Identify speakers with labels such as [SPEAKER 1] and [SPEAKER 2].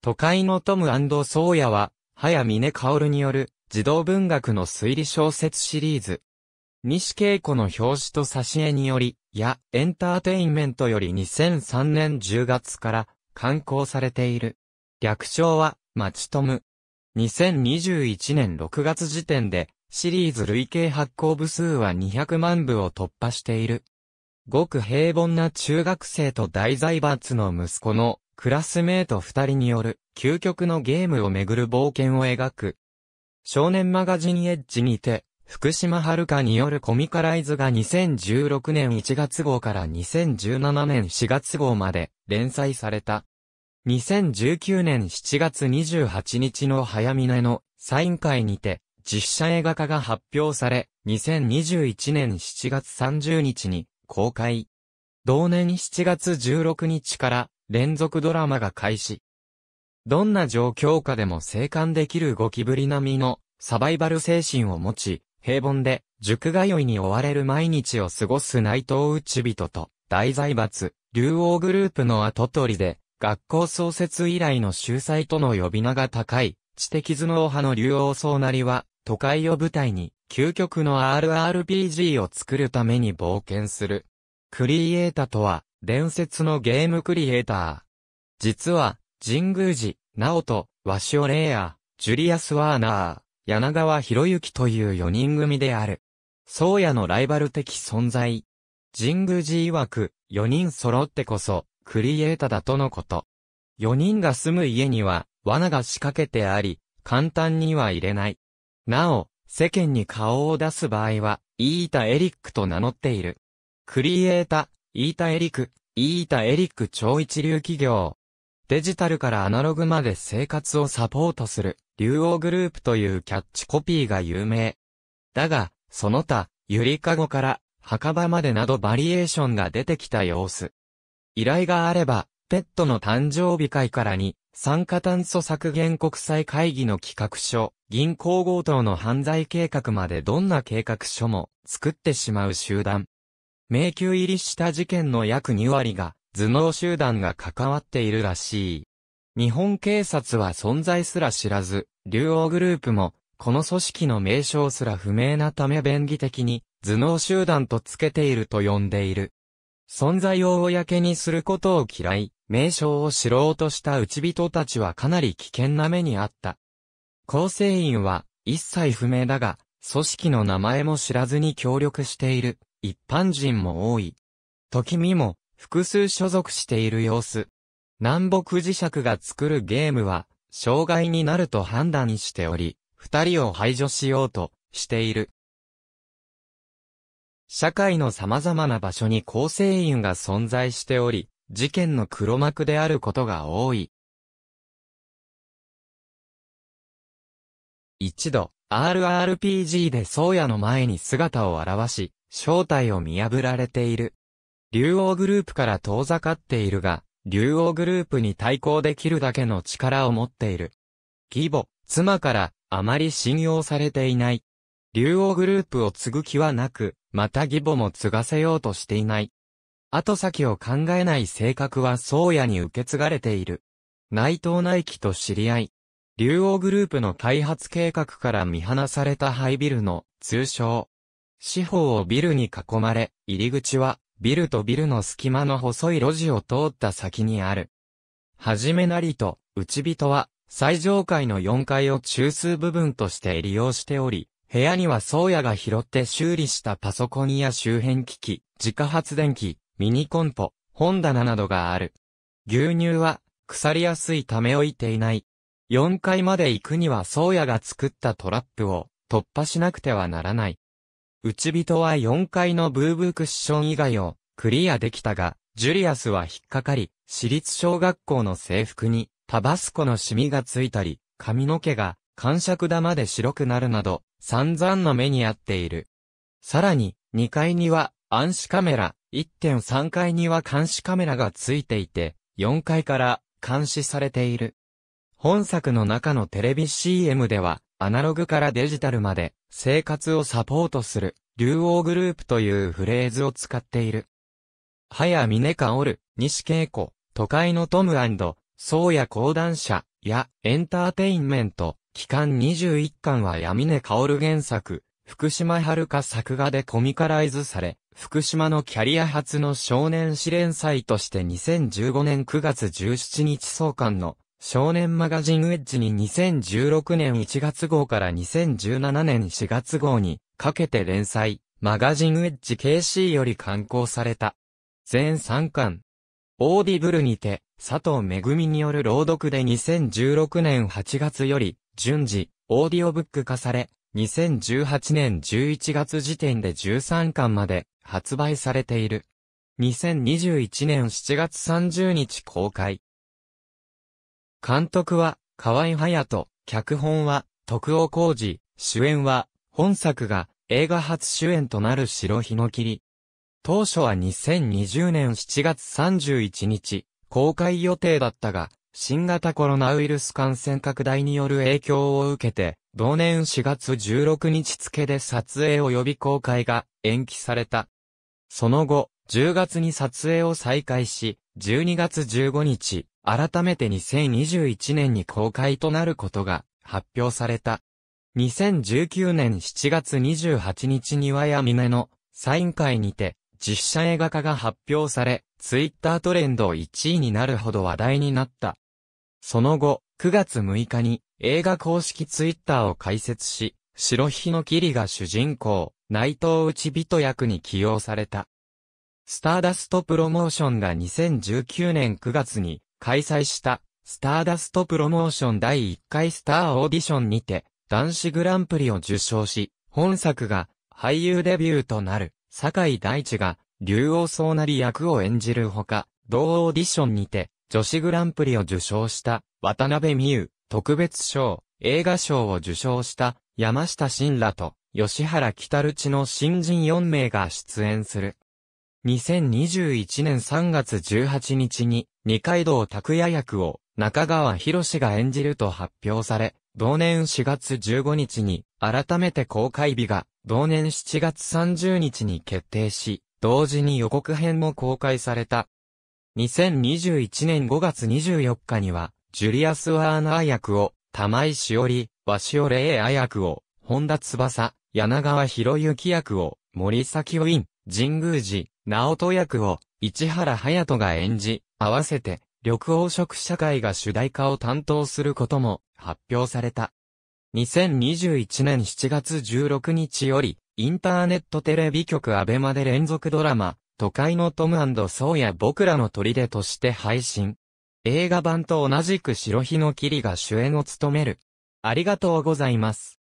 [SPEAKER 1] 都会のトムソーヤは、早峰薫による児童文学の推理小説シリーズ。西恵子の表紙と挿絵により、や、エンターテインメントより2003年10月から刊行されている。略称は、マチトム。2021年6月時点で、シリーズ累計発行部数は200万部を突破している。ごく平凡な中学生と大財閥の息子のクラスメート二人による究極のゲームをめぐる冒険を描く。少年マガジンエッジにて、福島遥によるコミカライズが2016年1月号から2017年4月号まで連載された。2019年7月28日の早峰のサイン会にて実写映画化が発表され、2021年7月30日に公開。同年7月16日から連続ドラマが開始。どんな状況下でも生還できるゴキブリ並みのサバイバル精神を持ち、平凡で塾通いに追われる毎日を過ごす内藤内人と大財閥、竜王グループの後取りで、学校創設以来の秀才との呼び名が高い、知的頭脳派の竜王総なりは、都会を舞台に、究極の RRPG を作るために冒険する。クリエイターとは、伝説のゲームクリエイター。実は、神宮寺、直人、シオレイヤー、ジュリアス・ワーナー、柳川博之という4人組である。宗谷のライバル的存在。神宮寺曰く、4人揃ってこそ、クリエイターだとのこと。4人が住む家には、罠が仕掛けてあり、簡単には入れない。なお、世間に顔を出す場合は、イータ・エリックと名乗っている。クリエイタ、ー。イータエリク、イータエリック超一流企業。デジタルからアナログまで生活をサポートする、竜王グループというキャッチコピーが有名。だが、その他、ゆりかごから、墓場までなどバリエーションが出てきた様子。依頼があれば、ペットの誕生日会からに、酸化炭素削減国際会議の企画書、銀行強盗の犯罪計画までどんな計画書も作ってしまう集団。迷宮入りした事件の約2割が、頭脳集団が関わっているらしい。日本警察は存在すら知らず、竜王グループも、この組織の名称すら不明なため便宜的に、頭脳集団とつけていると呼んでいる。存在を公にすることを嫌い、名称を知ろうとした内人たちはかなり危険な目にあった。構成員は一切不明だが、組織の名前も知らずに協力している。一般人も多い。時見も複数所属している様子。南北磁石が作るゲームは、障害になると判断しており、二人を排除しようとしている。社会の様々な場所に構成員が存在しており、事件の黒幕であることが多い。一度、RRPG で宗谷の前に姿を現し、正体を見破られている。竜王グループから遠ざかっているが、竜王グループに対抗できるだけの力を持っている。義母、妻からあまり信用されていない。竜王グループを継ぐ気はなく、また義母も継がせようとしていない。後先を考えない性格は宗谷に受け継がれている。内藤内輝と知り合い、竜王グループの開発計画から見放されたハイビルの通称、四方をビルに囲まれ、入り口は、ビルとビルの隙間の細い路地を通った先にある。はじめなりと、内人は、最上階の4階を中枢部分として利用しており、部屋には宗谷が拾って修理したパソコンや周辺機器、自家発電機、ミニコンポ、本棚などがある。牛乳は、腐りやすいため置いていない。4階まで行くには宗谷が作ったトラップを突破しなくてはならない。内人は4階のブーブークッション以外をクリアできたが、ジュリアスは引っかかり、私立小学校の制服にタバスコのシミがついたり、髪の毛が感触玉で白くなるなど、散々の目に遭っている。さらに、2階には暗視カメラ、1.3階には監視カメラがついていて、4階から監視されている。本作の中のテレビ CM では、アナログからデジタルまで生活をサポートする竜王グループというフレーズを使っている。早峰る、西恵子、都会のトム宗谷講談社やエンターテインメント、期間21巻は闇根る原作、福島遥作画でコミカライズされ、福島のキャリア初の少年誌連載として2015年9月17日創刊の少年マガジンウェッジに2016年1月号から2017年4月号にかけて連載、マガジンウェッジ KC より刊行された。全3巻。オーディブルにて、佐藤めぐみによる朗読で2016年8月より、順次、オーディオブック化され、2018年11月時点で13巻まで発売されている。2021年7月30日公開。監督は、河合隼人、脚本は、徳尾浩二、主演は、本作が、映画初主演となる白日の霧。当初は2020年7月31日、公開予定だったが、新型コロナウイルス感染拡大による影響を受けて、同年4月16日付で撮影及び公開が延期された。その後、10月に撮影を再開し、12月15日、改めて2021年に公開となることが発表された。2019年7月28日にはやみのサイン会にて実写映画化が発表され、ツイッタートレンド1位になるほど話題になった。その後、9月6日に映画公式ツイッターを開設し、白日の霧が主人公、内藤内人役に起用された。スターダストプロモーションが2019年9月に開催したスターダストプロモーション第1回スターオーディションにて男子グランプリを受賞し、本作が俳優デビューとなる酒井大地が竜王総なり役を演じるほか、同オーディションにて女子グランプリを受賞した渡辺美優特別賞、映画賞を受賞した山下真らと吉原北るちの新人4名が出演する。2021年3月18日に、二階堂拓也役を中川博士が演じると発表され、同年4月15日に、改めて公開日が、同年7月30日に決定し、同時に予告編も公開された。2021年5月24日には、ジュリアス・ワーナー役を、玉井しおり、鷲尾玲也役を、本田翼、柳川博之役を、森崎ウィン、神宮寺、直人役を市原隼人が演じ、合わせて緑黄色社会が主題歌を担当することも発表された。2021年7月16日より、インターネットテレビ局アベマで連続ドラマ、都会のトムソーや僕らの砦として配信。映画版と同じく白日の霧が主演を務める。ありがとうございます。